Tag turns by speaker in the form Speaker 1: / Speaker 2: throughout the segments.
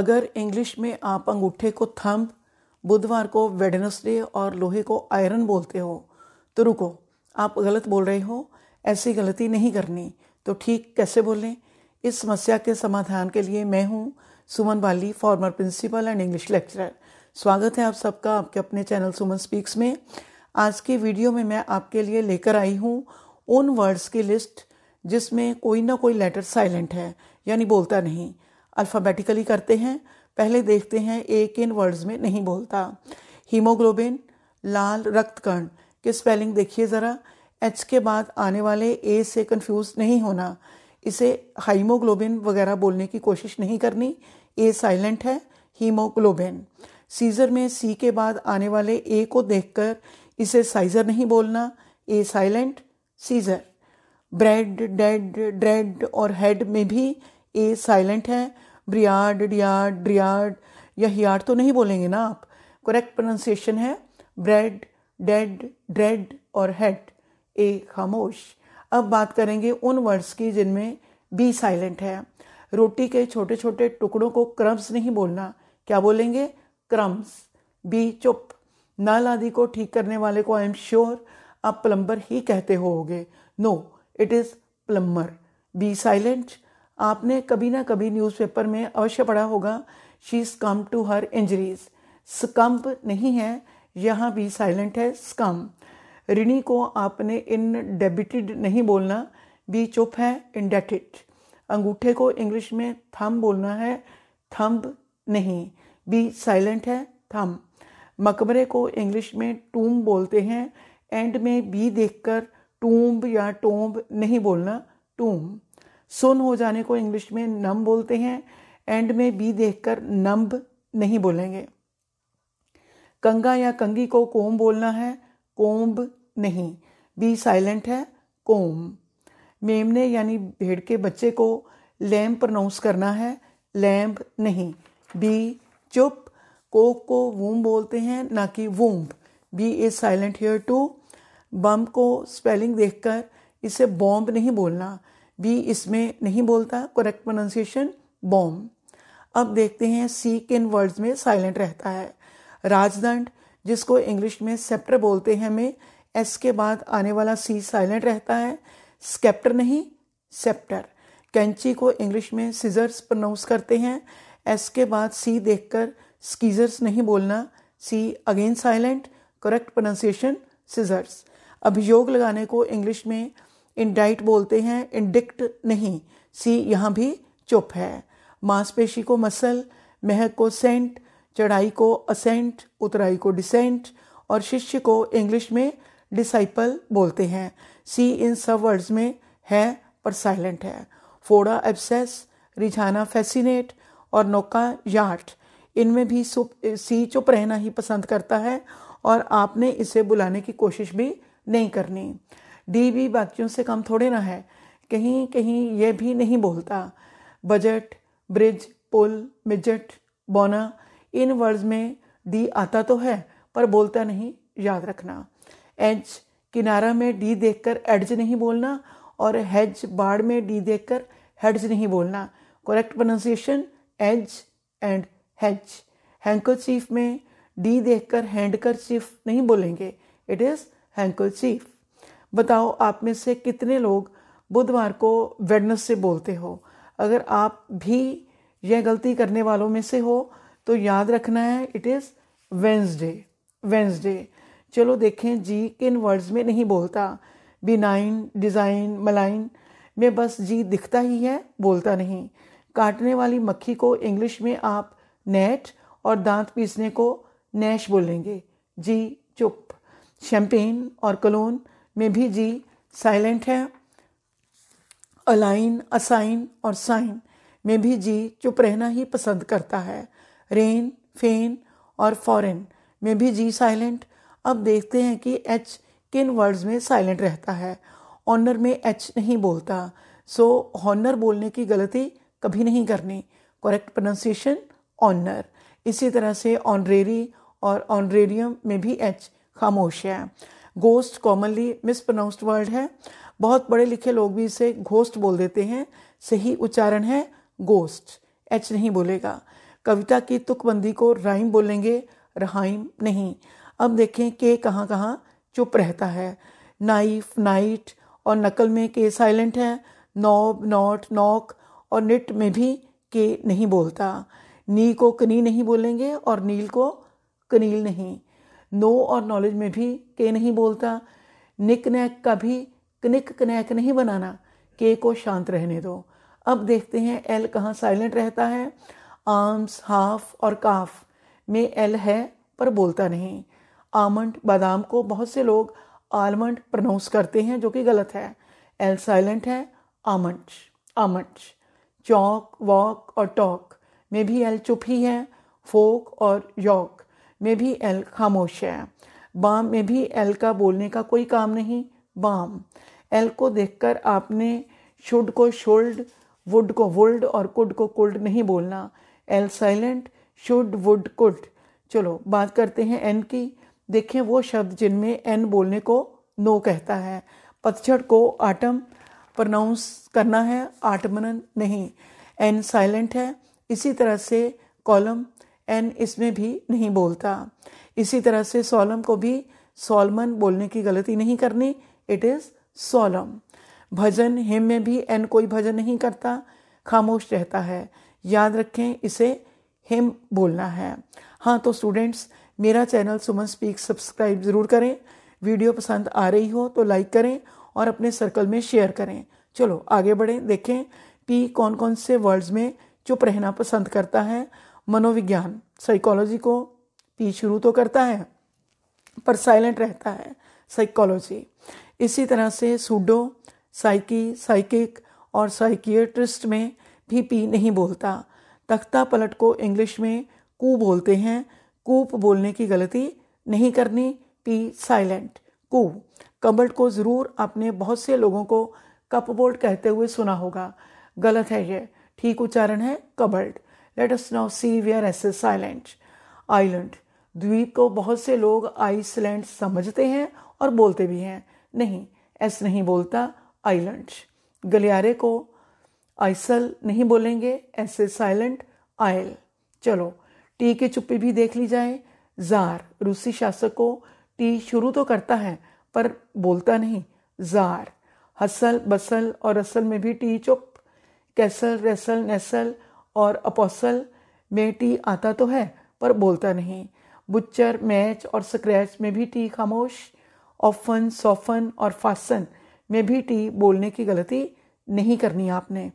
Speaker 1: अगर इंग्लिश में आप अंगूठे को थंब बुधवार को वेडनसडे और लोहे को आयरन बोलते हो तो रुको आप गलत बोल रहे हो ऐसी गलती नहीं करनी तो ठीक कैसे बोलें इस समस्या के समाधान के लिए मैं हूँ सुमन वाली former principal and English lecturer स्वागत है आप सबका आपके अपने चैनल सुमन स्पीक्स में आज की वीडियो में मैं आपके लिए लेकर आई हूँ उन वर्ड्स की लिस्ट जिसमें कोई ना कोई लेटर साइलेंट है यानी बोलता नहीं अल्फ़ाबेटिकली करते हैं पहले देखते हैं ए किन वर्ड्स में नहीं बोलता हीमोग्लोबिन लाल रक्त कर्ण के स्पेलिंग देखिए ज़रा एच के बाद आने वाले ए से कंफ्यूज नहीं होना इसे हाइमोग्लोबिन वगैरह बोलने की कोशिश नहीं करनी ए साइलेंट है हीमोग्लोबिन सीजर में सी के बाद आने वाले ए को देखकर इसे साइजर नहीं बोलना A silent Caesar bread dead dread और हेड में भी ए साइलेंट है ब्रियाड डियाड ड्रियाड या हियाड तो नहीं बोलेंगे ना आप करेक्ट प्रोनाउंसिएशन है ब्रेड डेड ड्रेड और हेड ए खामोश अब बात करेंगे उन वर्ड्स की जिनमें बी साइलेंट है रोटी के छोटे छोटे टुकड़ों को क्रम्स नहीं बोलना क्या बोलेंगे क्रम्स बी चुप नल आदि को ठीक करने वाले को आई एम श्योर आप प्लम्बर ही कहते हो no it is plumber B silent आपने कभी ना कभी न्यूज़पेपर में अवश्य पढ़ा होगा she succumb to her injuries स्कम्प नहीं है यहाँ भी साइलेंट है स्कम ऋणी को आपने इन डेबिटेड नहीं बोलना बी चुप है इंडेटेड अंगूठे को इंग्लिश में थम बोलना है थम्ब नहीं बी साइलेंट है थम मकबरे को इंग्लिश में टूम बोलते हैं एंड में बी देखकर टूम्ब या टोम्ब नहीं बोलना टूम सुन हो जाने को इंग्लिश में नम बोलते हैं एंड में बी देखकर नम्ब नहीं बोलेंगे कंगा या कंगी को कोम बोलना है कोम्ब नहीं बी साइलेंट है कोम मेमने यानी भेड़ के बच्चे को लैम्ब प्रोनाउंस करना है लैम्ब नहीं बी चुप कोक को वूम बोलते हैं ना कि womb B is silent here too bomb को स्पेलिंग देखकर इसे बॉम्ब नहीं बोलना बी इसमें नहीं बोलता करेक्ट प्रोनाउंसिएशन बॉम अब देखते हैं सी किन वर्ड्स में साइलेंट रहता है राजदंड जिसको इंग्लिश में सेप्टर बोलते हैं हमें एस के बाद आने वाला सी साइलेंट रहता है स्केप्टर नहीं सेप्टर कैंची को इंग्लिश में सीजर्स प्रोनाउंस करते हैं एस के बाद सी देखकर स्कीजर्स नहीं बोलना C again silent correct pronunciation scissors अभियोग लगाने को इंग्लिश में इंडाइट बोलते हैं इंडिक्ट नहीं सी यहाँ भी चुप है मांसपेशी को मसल महक को सेंट चढ़ाई को असेंट उतराई को डिसेंट और शिष्य को इंग्लिश में डिसाइपल बोलते हैं सी इन सब वर्ड्स में है पर साइलेंट है फोड़ा एब्सेस रिझाना फैसिनेट और नौका याट इनमें भी सुप सी चुप रहना ही पसंद करता है और आपने इसे बुलाने की कोशिश भी नहीं करनी दी भी बाकियों से कम थोड़े ना है कहीं कहीं ये भी नहीं बोलता बजट ब्रिज पुल मिजट बोना इन वर्ड्स में डी आता तो है पर बोलता नहीं याद रखना एज किनारा में डी देखकर एड्ज नहीं बोलना और हैज बाढ़ में डी देखकर हेड्ज नहीं बोलना correct pronunciation edge and hedge handkerchief में डी देखकर हैंडकर चीफ नहीं बोलेंगे इट इज़ हैंकर चीफ बताओ आप में से कितने लोग बुधवार को से बोलते हो अगर आप भी यह गलती करने वालों में से हो तो याद रखना है इट इज़ वेंसडे वेंसडे चलो देखें जी किन वर्ड्स में नहीं बोलता बिनाइन डिज़ाइन मलाइन में बस जी दिखता ही है बोलता नहीं काटने वाली मक्खी को इंग्लिश में आप नेट और दांत पीसने को नैश बोलेंगे जी चुप शैम्पेन और कलोन में भी जी साइलेंट है अलाइन असाइन और साइन में भी जी चुप रहना ही पसंद करता है रेन फेन और फॉरेन में भी जी साइलेंट अब देखते हैं कि एच किन वर्ड्स में साइलेंट रहता है ऑनर में एच नहीं बोलता सो हॉनर बोलने की गलती कभी नहीं करनी करेक्ट प्रोनाउंसिएशन ऑनर इसी तरह से ऑनरेरी और ऑनरेरियम में भी एच खामोश है गोस्ट कॉमनली मिसप्रोनाउंस्ड वर्ड है बहुत पढ़े लिखे लोग भी इसे घोस्ट बोल देते हैं सही उच्चारण है गोस्ट एच नहीं बोलेगा कविता की तुकबंदी को राइम बोलेंगे रहाइम नहीं अब देखें के कहाँ कहाँ चुप रहता है नाइफ नाइट और नकल में के साइलेंट है नॉब नॉट नॉक और निट में भी के नहीं बोलता नी को कनी नहीं बोलेंगे और नील को कनील नहीं नो और नॉलेज में भी के नहीं बोलता निक नैक का भी कनिक कनेक नहीं बनाना के को शांत रहने दो अब देखते हैं एल कहाँ साइलेंट रहता है आर्म्स हाफ और काफ में एल है पर बोलता नहीं आमंड बादाम को बहुत से लोग आलमंड प्रनाउंस करते हैं जो कि गलत है एल साइलेंट है आमंड आमंड चौक वॉक और टॉक में भी एल चुप ही है फोक और यॉक में भी एल खामोश है बाम में भी एल का बोलने का कोई काम नहीं बाम एल को देखकर आपने शुड को शोल्ड वुड को वुल्ड और कुड को कुल्ड नहीं बोलना L silent should would could चलो बात करते हैं एन की देखें वो शब्द जिनमें एन बोलने को नो कहता है पतझड़ को आटम प्रनाउंस करना है आटमनन नहीं एन साइलेंट है इसी तरह से कॉलम एन इसमें भी नहीं बोलता इसी तरह से सोलम को भी सोलमन बोलने की गलती नहीं करनी इट इज़ सोलम भजन हिम में भी एन कोई भजन नहीं करता खामोश रहता है याद रखें इसे हिम बोलना है हाँ तो स्टूडेंट्स मेरा चैनल सुमन स्पीक सब्सक्राइब ज़रूर करें वीडियो पसंद आ रही हो तो लाइक करें और अपने सर्कल में शेयर करें चलो आगे बढ़ें देखें पी कौन कौन से वर्ड्स में चुप रहना पसंद करता है मनोविज्ञान साइकोलॉजी को पी शुरू तो करता है पर साइलेंट रहता है साइकोलॉजी इसी तरह से सूडो साइकी साइकिक और साइकियोट्रिस्ट में भी पी नहीं बोलता तख्ता पलट को इंग्लिश में कू बोलते हैं कूप बोलने की गलती नहीं करनी पी साइलेंट कू कबर्ट को ज़रूर आपने बहुत से लोगों को कपबोर्ड कहते हुए सुना होगा गलत है यह ठीक उच्चारण है cupboard let us now see where S is island island द्वीप को बहुत से लोग आइसलैंड समझते हैं और बोलते भी हैं नहीं एस नहीं बोलता आइलैंड गलियारे को आइसल नहीं बोलेंगे ऐसे साइलेंट आयल चलो टी के चुप्पी भी देख ली जाए जार रूसी शासक को टी शुरू तो करता है पर बोलता नहीं जार हसल बसल और असल में भी टी चुप कैसल रेसल नेसल और अपोसल में टी आता तो है पर बोलता नहीं बुच्चर मैच और स्क्रैच में भी टी खामोश ऑफन सोफन और फासन में भी टी बोलने की गलती नहीं करनी आपने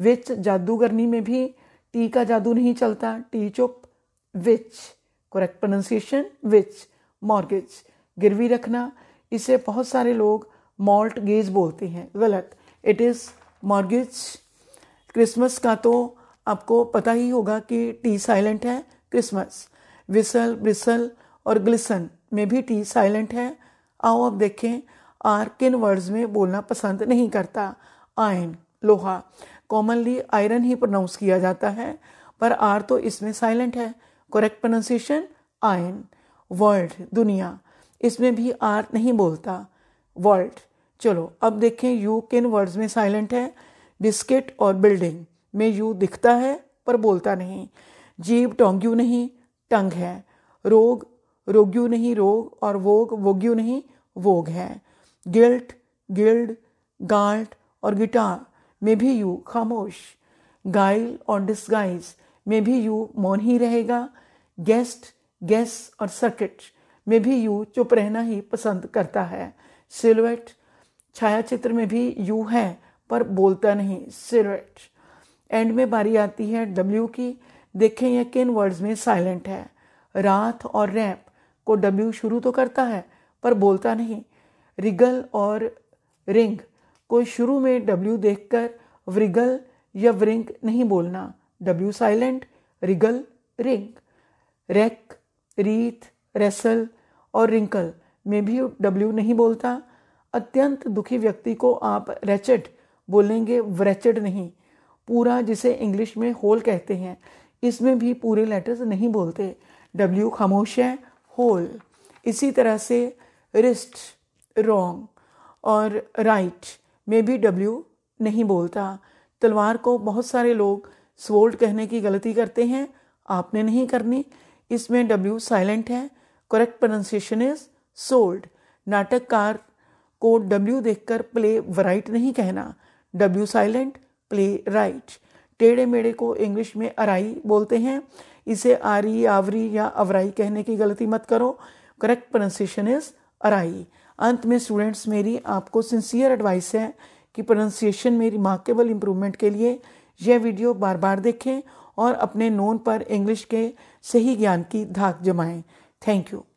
Speaker 1: विच जादूगरनी में भी टी का जादू नहीं चलता टी चुप witch correct pronunciation witch mortgage गिरवी रखना इसे बहुत सारे लोग मॉल्ट गेज बोलते हैं गलत इट इज़ मॉर्गेज क्रिसमस का तो आपको पता ही होगा कि टी साइलेंट है क्रिसमस विसल ब्रिसल और ग्लिसन में भी टी साइलेंट है आओ अब देखें आर किन वर्ड्स में बोलना पसंद नहीं करता आयन लोहा कॉमनली आयरन ही प्रोनाउंस किया जाता है पर आर तो इसमें साइलेंट है करेक्ट प्रोनाउंसिएशन आयन वर्ल्ड दुनिया इसमें भी आर नहीं बोलता वर्ल्ड चलो अब देखें यू किन वर्ड्स में साइलेंट है बिस्किट और बिल्डिंग મે યુ દિખતા હૈ પર બોલતા નહીં જીભ ટોંગ્યુ નહીં તંગ હૈ રોગ રોગ્યુ નહીં રોગ ઓર વો વોગ્યુ નહીં વોગ હૈ ગિલ્ટ ગિલ્ડ ગાર્ડ ઓર ગિટાર મેબી યુ ખામોશ ગાઈલ ઓન ડિસગાઈસ મેબી યુ મોનહી રહેગા ગેસ્ટ ગેસ ઓર સર્કિટ મેબી યુ ચૂપ રહેના હી પસંદ કરતા હૈ સિલુએટ છાયાચિત્ર મે ભી યુ હૈ પર બોલતા નહીં સિરિટ एंड में बारी आती है डब्ल्यू की देखें यह किन वर्ड्स में साइलेंट है रात और रैप को डब्ल्यू शुरू तो करता है पर बोलता नहीं रिगल और रिंग को शुरू में डब्ल्यू देखकर व्रिगल या व्रिंग नहीं बोलना W silent wriggle wring wreck wreath wrestle और रिंकल में भी डब्ल्यू नहीं बोलता अत्यंत दुखी व्यक्ति को आप रेचड बोलेंगे व्रेचड नहीं पूरा जिसे इंग्लिश में होल कहते हैं इसमें भी पूरे लेटर्स नहीं बोलते डब्ल्यू खामोश है होल इसी तरह से रिस्ट रोंग और राइट में भी डब्ल्यू नहीं बोलता तलवार को बहुत सारे लोग स्वोल्ट कहने की गलती करते हैं आपने नहीं करनी इसमें डब्ल्यू साइलेंट है करेक्ट प्रोनाउंसिएशन इज सोल्ड नाटककार को डब्ल्यू देखकर प्ले वराइट नहीं कहना डब्ल्यू साइलेंट प्ले राइट टेढ़े मेढ़े को इंग्लिश में अराई बोलते हैं इसे आरी आवरी या अवराई कहने की गलती मत करो करेक्ट प्रोनाउंसिएशन इज अराई अंत में स्टूडेंट्स मेरी आपको सिंसियर एडवाइस है कि प्रोनाउंसिएशन में रिमार्केबल इम्प्रूवमेंट के लिए यह वीडियो बार बार देखें और अपने नोन पर इंग्लिश के सही ज्ञान की धाक जमाएं थैंक यू